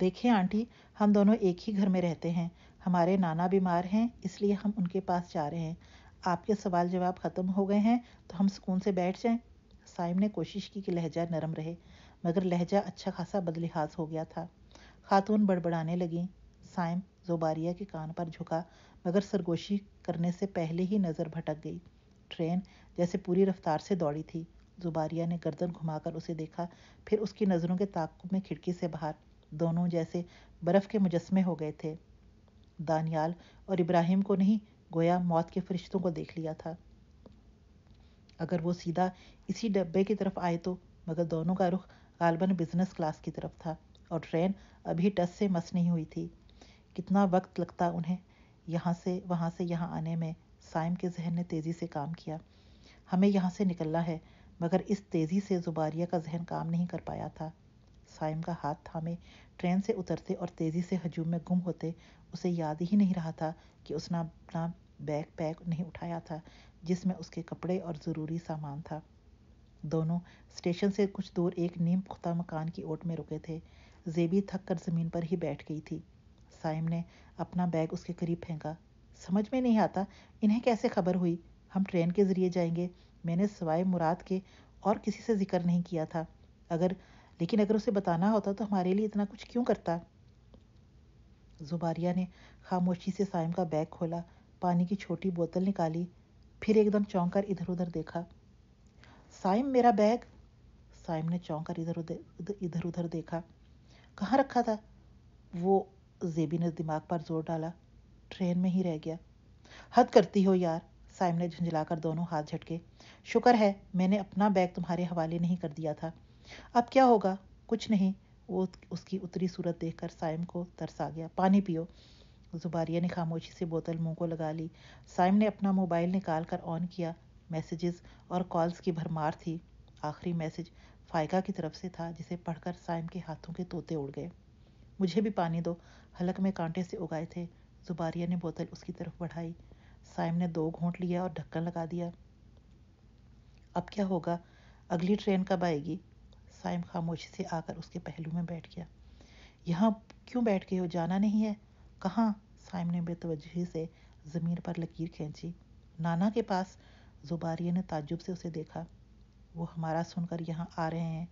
देखें आंटी हम दोनों एक ही घर में रहते हैं हमारे नाना बीमार हैं इसलिए हम उनके पास जा रहे हैं आपके सवाल जवाब ख़त्म हो गए हैं तो हम सुकून से बैठ जाएं साइम ने कोशिश की कि लहजा नरम रहे मगर लहजा अच्छा खासा बदलिहाज हो गया था खातून बड़बड़ाने लगी साइम जोबारिया के कान पर झुका मगर सरगोशी करने से पहले ही नज़र भटक गई ट्रेन जैसे पूरी रफ्तार से दौड़ी थी जुबारिया ने गर्दन घुमाकर उसे देखा फिर उसकी नज़रों के ताकुब में खिड़की से बाहर दोनों जैसे बर्फ़ के मुजस्मे हो गए थे दानियाल और इब्राहिम को नहीं गोया मौत के फरिश्तों को देख लिया था अगर वो सीधा इसी डब्बे की तरफ आए तो मगर दोनों का रुख गालबन बिजनेस क्लास की तरफ था और ट्रेन अभी टस से मस नहीं हुई थी कितना वक्त लगता उन्हें यहाँ से वहाँ से यहाँ आने में साइम के जहन ने तेज़ी से काम किया हमें यहाँ से निकलना है मगर इस तेज़ी से जुबारिया का जहन काम नहीं कर पाया था साइम का हाथ थामे ट्रेन से उतरते और तेज़ी से हजूम में गुम होते उसे याद ही नहीं रहा था कि उसने अपना बैग पैक नहीं उठाया था जिसमें उसके कपड़े और ज़रूरी सामान था दोनों स्टेशन से कुछ दूर एक नीम पुख्ता मकान की ओट में रुके थे जेबी थक कर ज़मीन पर ही बैठ गई थी साइम ने अपना बैग उसके करीब फेंका समझ में नहीं आता इन्हें कैसे खबर हुई हम ट्रेन के ज़रिए जाएंगे मैंने सवाए मुराद के और किसी से जिक्र नहीं किया था अगर लेकिन अगर उसे बताना होता तो हमारे लिए इतना कुछ क्यों करता जुबारिया ने खामोशी से साइम का बैग खोला पानी की छोटी बोतल निकाली फिर एकदम चौंक कर इधर उधर देखा साइम मेरा बैग साइम ने चौंक कर इधर उधर इधर उधर देखा कहाँ रखा था वो जेबी ने दिमाग पर जोर डाला ट्रेन में ही रह गया हद करती हो यार साइम ने झंझलाकर दोनों हाथ झटके शुक्र है मैंने अपना बैग तुम्हारे हवाले नहीं कर दिया था अब क्या होगा कुछ नहीं वो उसकी उतरी सूरत देखकर साइम को तरस आ गया पानी पियो जुबारिया ने खामोशी से बोतल मुंह को लगा ली साइम ने अपना मोबाइल निकाल कर ऑन किया मैसेजेस और कॉल्स की भरमार थी आखिरी मैसेज फायका की तरफ से था जिसे पढ़कर साइम के हाथों के तोते उड़ गए मुझे भी पानी दो हलक में कांटे से उगाए थे जुबारिया ने बोतल उसकी तरफ बढ़ाई साइम ने दो घोंट लिया और ढक्कन लगा दिया अब क्या होगा अगली ट्रेन कब आएगी साइम खामोशी से आकर उसके पहलू में बैठ गया यहाँ क्यों बैठ गए हो जाना नहीं है कहाँ साइम ने बेतवजी से ज़मीन पर लकीर खींची नाना के पास जुबारिया ने ताजुब से उसे देखा वो हमारा सुनकर यहाँ आ रहे हैं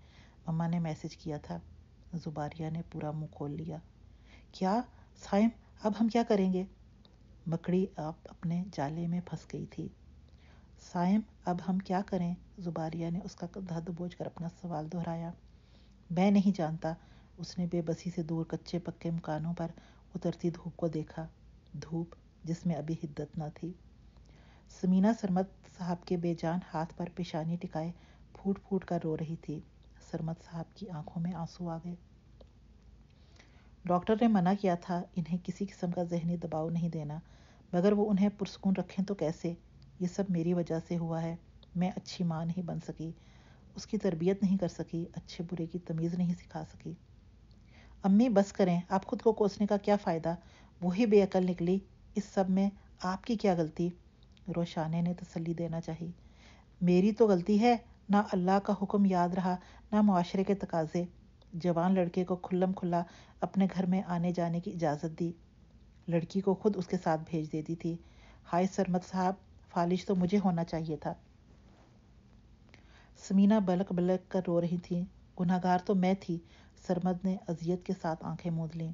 मम्मा ने मैसेज किया था जुबारिया ने पूरा मुंह खोल लिया क्या साइम अब हम क्या करेंगे मकड़ी आप अपने जाले में फंस गई थी साइम अब हम क्या करें जुबारिया ने उसका कंधा दबोच कर अपना सवाल दोहराया मैं नहीं जानता उसने बेबसी से दूर कच्चे पक्के मकानों पर उतरती धूप को देखा धूप जिसमें अभी हिद्दत न थी समीना सरमत साहब के बेजान हाथ पर पेशानी टिकाए फूट फूट कर रो रही थी सरमत साहब की आंखों में आंसू आ गए डॉक्टर ने मना किया था इन्हें किसी किस्म का जहनी दबाव नहीं देना मगर वो उन्हें पुरसकून रखें तो कैसे ये सब मेरी वजह से हुआ है मैं अच्छी माँ नहीं बन सकी उसकी तरबियत नहीं कर सकी अच्छे बुरे की तमीज़ नहीं सिखा सकी अम्मी बस करें आप खुद को कोसने का क्या फ़ायदा वही बेअकल निकली इस सब में आपकी क्या गलती रोशाने ने तसली देना चाहिए मेरी तो गलती है ना अल्लाह का हुक्म याद रहा ना माशरे के तकाजे जवान लड़के को खुल्लम खुल्ला अपने घर में आने जाने की इजाज़त दी लड़की को खुद उसके साथ भेज देती थी हाय सरमत साहब फालिश तो मुझे होना चाहिए था समीना बलक बलक कर रो रही थी गुनागार तो मैं थी सरमद ने अजियत के साथ आंखें मूंद लीं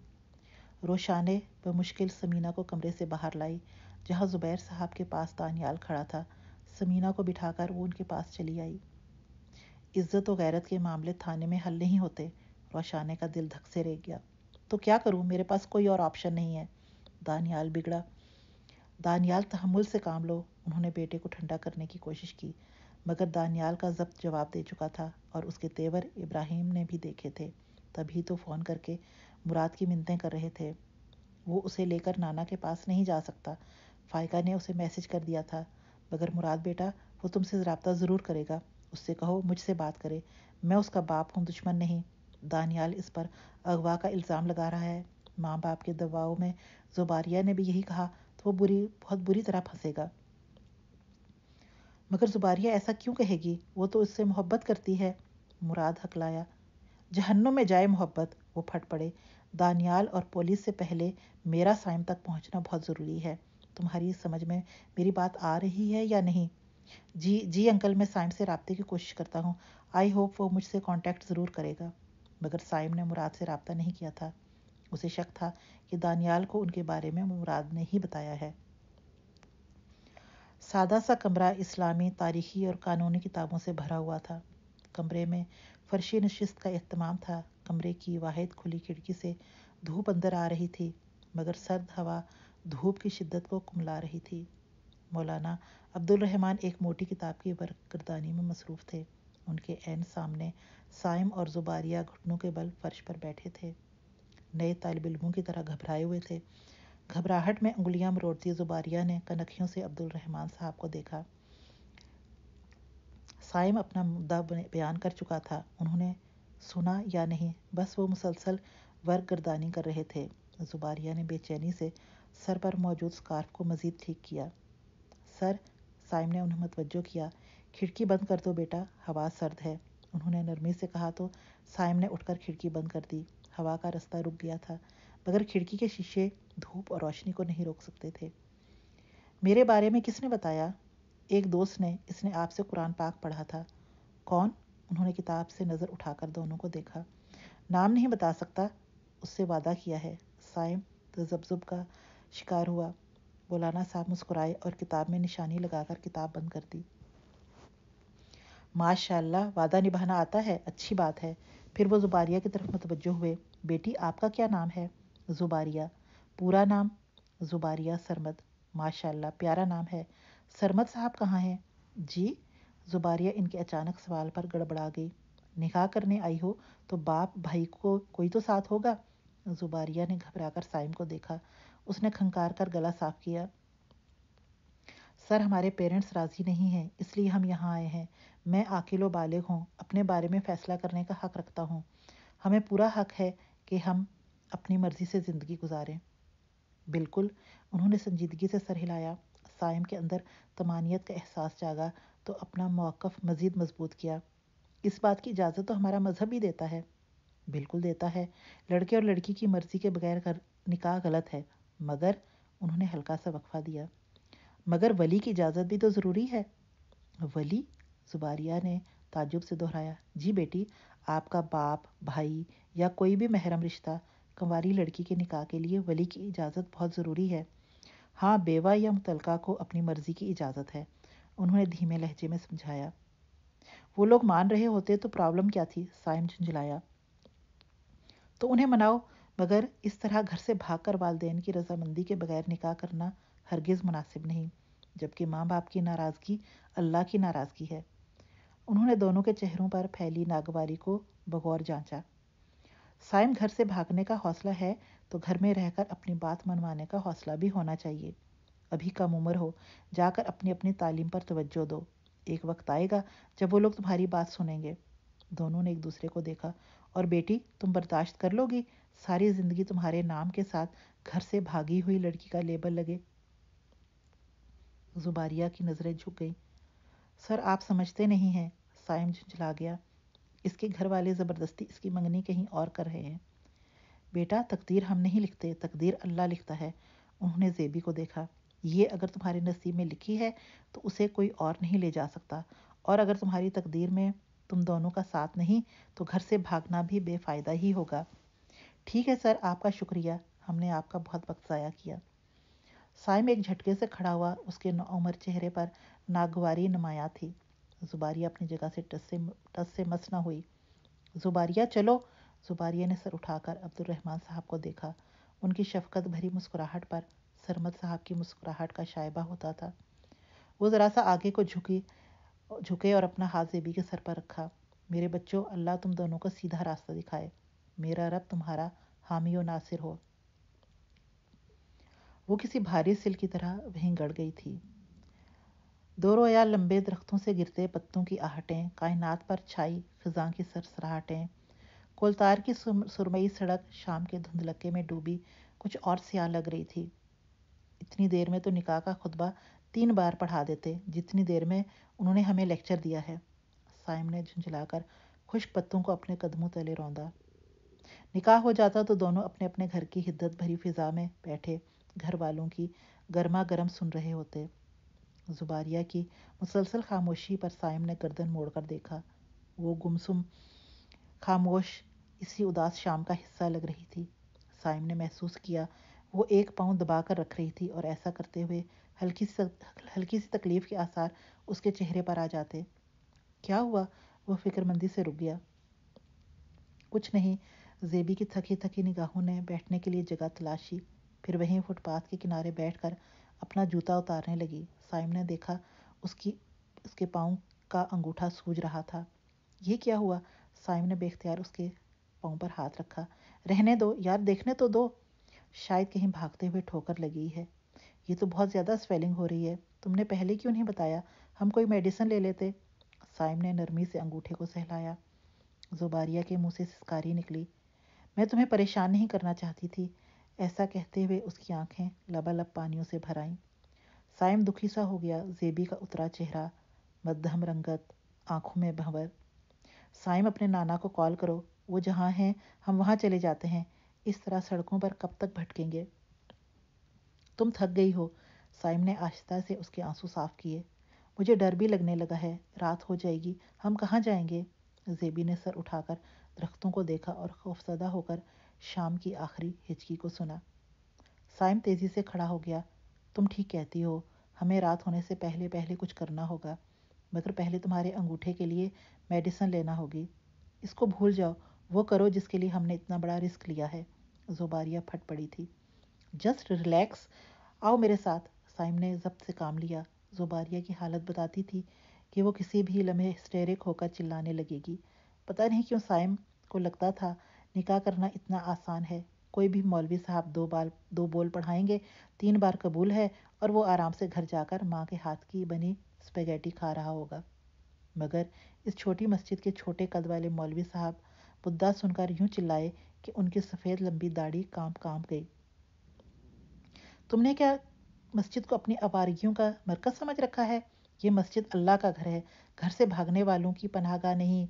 रोशाने मुश्किल समीना को कमरे से बाहर लाई जहां ज़ुबैर साहब के पास दानियाल खड़ा था समीना को बिठाकर वो उनके पास चली आई इज्जत और गैरत के मामले थाने में हल नहीं होते रोशाने का दिल धक से रह गया तो क्या करूं मेरे पास कोई और ऑप्शन नहीं है दानियाल बिगड़ा दानियाल तहमुल से काम लो उन्होंने बेटे को ठंडा करने की कोशिश की मगर दानियाल का जब्त जवाब दे चुका था और उसके तेवर इब्राहिम ने भी देखे थे तभी तो फ़ोन करके मुराद की मिनतें कर रहे थे वो उसे लेकर नाना के पास नहीं जा सकता फायका ने उसे मैसेज कर दिया था मगर मुराद बेटा वो तुमसे रबता ज़रूर करेगा उससे कहो मुझसे बात करे मैं उसका बाप हूँ दुश्मन नहीं दानियाल इस पर अगवा का इल्ज़ाम लगा रहा है माँ बाप के दबाव में जोबारिया ने भी यही कहा तो वो बुरी बहुत बुरी तरह फंसेगा मगर जुबारिया ऐसा क्यों कहेगी वो तो उससे मोहब्बत करती है मुराद हकलाया जहन्नों में जाए मोहब्बत वो फट पड़े दानियाल और पोलिस से पहले मेरा साइम तक पहुंचना बहुत ज़रूरी है तुम्हारी समझ में मेरी बात आ रही है या नहीं जी जी अंकल मैं साइम से रबते की कोशिश करता हूँ आई होप वो मुझसे कॉन्टैक्ट ज़रूर करेगा मगर साइम ने मुराद से रबता नहीं किया था उसे शक था कि दानियाल को उनके बारे में मुराद ने ही बताया है सादा सा कमरा इस्लामी तारीखी और कानूनी किताबों से भरा हुआ था कमरे में फर्शी नशस्त का अहतमाम था कमरे की वाहिद खुली खिड़की से धूप अंदर आ रही थी मगर सर्द हवा धूप की शिद्दत को कुमला रही थी मौलाना अब्दुल रहमान एक मोटी किताब की बरकरदानी में मसरूफ़ थे उनके एन सामने साइम और जुबारिया घुटनों के बल फर्श पर बैठे थे नए तालब इलमों की तरह घबराए हुए थे घबराहट में उंगलियां मरोड़ती जुबारिया ने कनखियों से अब्दुल रहमान साहब को देखा साइम अपना मुद्दा बयान कर चुका था उन्होंने सुना या नहीं बस वो मुसलसल वर्क गर्दानी कर रहे थे जुबारिया ने बेचैनी से सर पर मौजूद स्कार्फ को मज़ीद ठीक किया सर साइम ने उन्हें मतवजो किया खिड़की बंद कर दो बेटा हवा सर्द है उन्होंने नरमी से कहा तो साइम ने उठकर खिड़की बंद कर दी हवा का रास्ता रुक गया था मगर खिड़की के शीशे धूप और रोशनी को नहीं रोक सकते थे मेरे बारे में किसने बताया एक दोस्त ने इसने आपसे कुरान पाक पढ़ा था कौन उन्होंने किताब से नज़र उठाकर दोनों को देखा नाम नहीं बता सकता उससे वादा किया है साइम तजब्जुब का शिकार हुआ मौलाना साहब मुस्कुराए और किताब में निशानी लगाकर किताब बंद कर दी माशाल्लाह वादा निभाना आता है अच्छी बात है फिर वो जुबारिया की तरफ मतवजो हुए बेटी आपका क्या नाम है ज़ुबारिया पूरा नाम ज़ुबारिया सरमद माशाल्लाह प्यारा नाम है सरमद साहब कहाँ हैं जी ज़ुबारिया इनके अचानक सवाल पर गड़बड़ा गई निकाह करने आई हो तो बाप भाई को कोई तो साथ होगा ज़ुबारिया ने घबराकर साइम को देखा उसने खंकार कर गला साफ किया सर हमारे पेरेंट्स राज़ी नहीं हैं इसलिए हम यहाँ आए हैं मैं आकिल व बालिग हूँ अपने बारे में फ़ैसला करने का हक़ रखता हूँ हमें पूरा हक़ है कि हम अपनी मर्ज़ी से ज़िंदगी गुजारें बिल्कुल उन्होंने संजीदगी से सर हिलाया साइम के अंदर तमानियत का एहसास जागा तो अपना मौक़ मज़ीद मजबूत किया इस बात की इजाज़त तो हमारा मज़हब ही देता है बिल्कुल देता है लड़के और लड़की की मर्ज़ी के बगैर कर निकाह गलत है मगर उन्होंने हल्का सा वक्फा दिया मगर वली की इजाज़त भी तो ज़रूरी है वली जुबारिया ने ताजुब से दोहराया जी बेटी आपका बाप भाई या कोई भी महरम रिश्ता कंवारी लड़की के निकाह के लिए वली की इजाज़त बहुत ज़रूरी है हाँ बेवा या मुतलका को अपनी मर्ज़ी की इजाज़त है उन्होंने धीमे लहजे में समझाया वो लोग मान रहे होते तो प्रॉब्लम क्या थी साइम झुंझलाया तो उन्हें मनाओ मगर इस तरह घर से भागकर वालदेन की रजामंदी के बगैर निकाह करना हरगिज़ मुनासिब नहीं जबकि माँ बाप की नाराज़गी अल्लाह की नाराज़गी है उन्होंने दोनों के चेहरों पर फैली नागवारी को बगौर जांचा साइम घर से भागने का हौसला है तो घर में रहकर अपनी बात मनवाने का हौसला भी होना चाहिए अभी कम उम्र हो जाकर अपनी अपनी तालीम पर तवज्जो दो एक वक्त आएगा जब वो लोग तुम्हारी बात सुनेंगे दोनों ने एक दूसरे को देखा और बेटी तुम बर्दाश्त कर लोगी सारी जिंदगी तुम्हारे नाम के साथ घर से भागी हुई लड़की का लेबल लगे जुबारिया की नज़रें झुक गई सर आप समझते नहीं हैं साइम झुंझला गया इसके घर वाले ज़बरदस्ती इसकी मंगनी कहीं और कर रहे हैं बेटा तकदीर हम नहीं लिखते तकदीर अल्लाह लिखता है उन्होंने जेबी को देखा ये अगर तुम्हारे नसीब में लिखी है तो उसे कोई और नहीं ले जा सकता और अगर तुम्हारी तकदीर में तुम दोनों का साथ नहीं तो घर से भागना भी बेफ़ायदा ही होगा ठीक है सर आपका शुक्रिया हमने आपका बहुत वक्त ज़ाया किया साइम एक झटके से खड़ा हुआ उसके नौमर चेहरे पर नागवारी नुमाया थी जुबारिया अपनी जगह से टस से टस से मस ना हुई जुबारिया चलो जुबारिया ने सर उठाकर अब्दुल रहमान साहब को देखा उनकी शफकत भरी मुस्कुराहट पर सरमद साहब की मुस्कुराहट का शायबा होता था वो ज़रा सा आगे को झुकी झुके और अपना हाथ जेबी के सर पर रखा मेरे बच्चों अल्लाह तुम दोनों को सीधा रास्ता दिखाए मेरा रब तुम्हारा हामी और नासिर हो वो किसी भारी सिल की तरह वहीं गड़ गई थी रो या लंबे दरख्तों से गिरते पत्तों की आहटें कायनात पर छाई खजा की सरसराहटें कोलतार की सुरमई सड़क शाम के धुंधलके में डूबी कुछ और सियाह लग रही थी इतनी देर में तो निकाह का खुतबा तीन बार पढ़ा देते जितनी देर में उन्होंने हमें लेक्चर दिया है साइम ने झुंझलाकर खुश पत्तों को अपने कदमों तले रौंदा निकाह हो जाता तो दोनों अपने अपने घर की हिद्दत भरी फिजा में बैठे घर वालों की गर्मा गर्म सुन रहे होते जुबारिया की मुसलसल खामोशी पर साइम ने गर्दन मोड़ कर देखा वो गुमसुम खामोश इसी उदास शाम का हिस्सा लग रही थी साइम ने महसूस किया वो एक पाँव दबा कर रख रही थी और ऐसा करते हुए हल्की सी हल्की सी तकलीफ़ के आसार उसके चेहरे पर आ जाते क्या हुआ वो फिक्रमंदी से रुक गया कुछ नहीं जेबी की थकी थकी निगाहों ने बैठने के लिए जगह तलाशी फिर वहीं फुटपाथ के किनारे बैठकर अपना जूता उतारने लगी साइम ने देखा उसकी उसके पाँव का अंगूठा सूझ रहा था ये क्या हुआ साइम ने बेख्तियार उसके पाँव पर हाथ रखा रहने दो यार देखने तो दो शायद कहीं भागते हुए ठोकर लगी है ये तो बहुत ज़्यादा स्वेलिंग हो रही है तुमने पहले क्यों नहीं बताया हम कोई मेडिसिन ले लेते साइम ने नरमी से अंगूठे को सहलाया जुबारिया के मुंह से सिस्कारी निकली मैं तुम्हें परेशान नहीं करना चाहती थी ऐसा कहते हुए उसकी आंखें लबालब पानियों से भर आईं साइम दुखी सा हो गया जेबी का उतरा चेहरा मध्यम रंगत आंखों में भंवर साइम अपने नाना को कॉल करो वो जहाँ हैं हम वहाँ चले जाते हैं इस तरह सड़कों पर कब तक भटकेंगे तुम थक गई हो साइम ने आस्था से उसके आंसू साफ किए मुझे डर भी लगने लगा है रात हो जाएगी हम कहाँ जाएंगे जेबी ने सर उठाकर दरख्तों को देखा और खौफजदा होकर शाम की आखिरी हिचकी को सुना साइम तेज़ी से खड़ा हो गया तुम ठीक कहती हो हमें रात होने से पहले पहले कुछ करना होगा मगर पहले तुम्हारे अंगूठे के लिए मेडिसिन लेना होगी इसको भूल जाओ वो करो जिसके लिए हमने इतना बड़ा रिस्क लिया है जोबारिया फट पड़ी थी जस्ट रिलैक्स आओ मेरे साथ साइम ने जब्त से काम लिया जोबारिया की हालत बताती थी कि वो किसी भी लम्हे हिस्टेरिक होकर चिल्लाने लगेगी पता नहीं क्यों साइम को लगता था निकाह करना इतना आसान है कोई भी मौलवी साहब दो बार दो बोल पढ़ाएंगे तीन बार कबूल है और वो आराम से घर जाकर माँ के हाथ की बनी स्पेगेटी खा रहा होगा मगर इस छोटी मस्जिद के छोटे कद वाले मौलवी साहब बुद्धा सुनकर यूं चिल्लाए कि उनकी सफ़ेद लंबी दाढ़ी काम काम गई तुमने क्या मस्जिद को अपनी आवारगियों का मरकज समझ रखा है ये मस्जिद अल्लाह का घर है घर से भागने वालों की पनाहगाह नहीं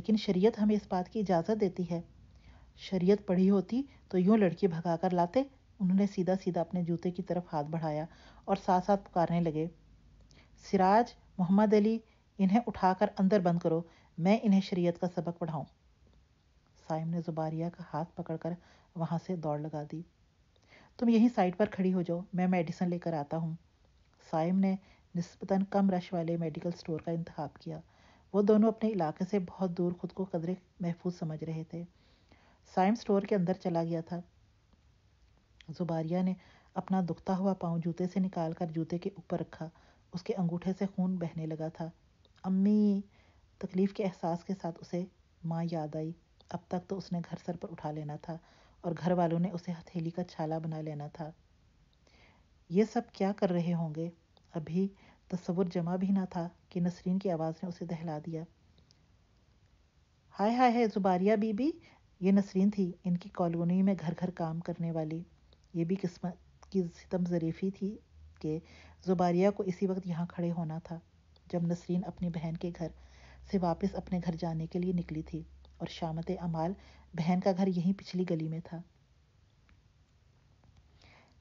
लेकिन शरीयत हमें इस बात की इजाज़त देती है शरीयत पढ़ी होती तो यूँ लड़की भगा कर लाते उन्होंने सीधा सीधा अपने जूते की तरफ हाथ बढ़ाया और साथ साथ पुकारने लगे सिराज मोहम्मद अली इन्हें उठाकर अंदर बंद करो मैं इन्हें शरीयत का सबक पढ़ाऊँ साइम ने जुबारिया का हाथ पकड़कर वहाँ से दौड़ लगा दी तुम यहीं साइड पर खड़ी हो जाओ मैं मेडिसिन लेकर आता हूँ साइम ने नस्बता कम रश वाले मेडिकल स्टोर का इंतखाब किया वो दोनों अपने इलाके से बहुत दूर खुद को कदरे महफूज समझ रहे थे साइम स्टोर के अंदर चला गया था जुबारिया ने अपना दुखता हुआ पाँव जूते से निकाल कर जूते के ऊपर रखा उसके अंगूठे से खून बहने लगा था अम्मी तकलीफ़ के एहसास के साथ उसे माँ याद आई अब तक तो उसने घर सर पर उठा लेना था और घर वालों ने उसे हथेली का छाला बना लेना था ये सब क्या कर रहे होंगे अभी तस्वुर जमा भी ना था कि नसरीन की आवाज़ ने उसे दहला दिया हाय हाय है जुबारिया बीबी ये नसरीन थी इनकी कॉलोनी में घर घर काम करने वाली ये भी किस्मत की सितम ज़रीफ़ी थी कि ज़ुबारिया को इसी वक्त यहाँ खड़े होना था जब नसरीन अपनी बहन के घर से वापस अपने घर जाने के लिए निकली थी और शामत अमाल बहन का घर यहीं पिछली गली में था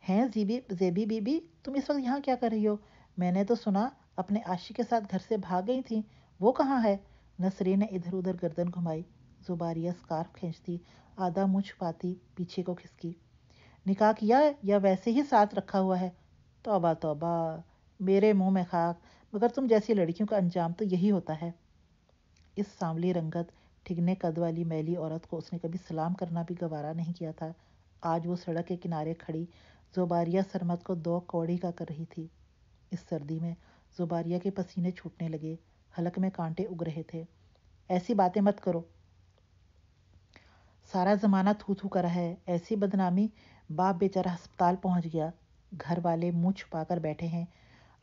हैं जीबी जेबी बीबी तुम इस वक्त यहाँ क्या कर रही हो मैंने तो सुना अपने आशी के साथ घर से भाग गई थी वो कहाँ है नसरीन ने इधर उधर गर्दन घुमाई जुबारिया स्कार्फ खींचती आधा मुझ पाती पीछे को खिसकी निकाह किया है या वैसे ही साथ रखा हुआ है तोबा तोबा मेरे मुंह में खाक मगर तुम जैसी लड़कियों का अंजाम तो यही होता है इस सांवली रंगत ठिगने कद वाली मैली औरत को उसने कभी सलाम करना भी गवारा नहीं किया था आज वो सड़क के किनारे खड़ी जुबारिया सरमत को दो कौड़ी का कर रही थी इस सर्दी में जुबारिया के पसीने छूटने लगे हलक में कांटे उग रहे थे ऐसी बातें मत करो सारा ज़माना थू थू करा है ऐसी बदनामी बाप बेचारा अस्पताल पहुंच गया घर वाले मुंह कर बैठे हैं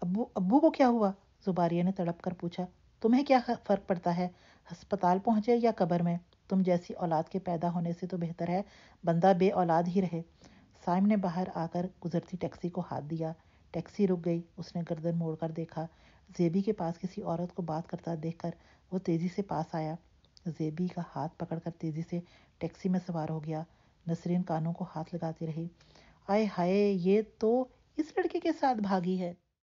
अबू अब्बू को क्या हुआ जुबारिया ने तड़प कर पूछा तुम्हें क्या फ़र्क पड़ता है अस्पताल पहुंचे या कब्र में तुम जैसी औलाद के पैदा होने से तो बेहतर है बंदा बे औलाद ही रहे साइम ने बाहर आकर गुजरती टैक्सी को हाथ दिया टैक्सी रुक गई उसने गर्दन मोड़कर देखा जेबी के पास किसी औरत को बात करता देखकर वो तेज़ी से पास आया जेबी का हाथ पकड़कर तेज़ी से टैक्सी में सवार हो गया नसरीन कानों को हाथ लगाती रही आए हाय ये तो इस लड़के के साथ भागी है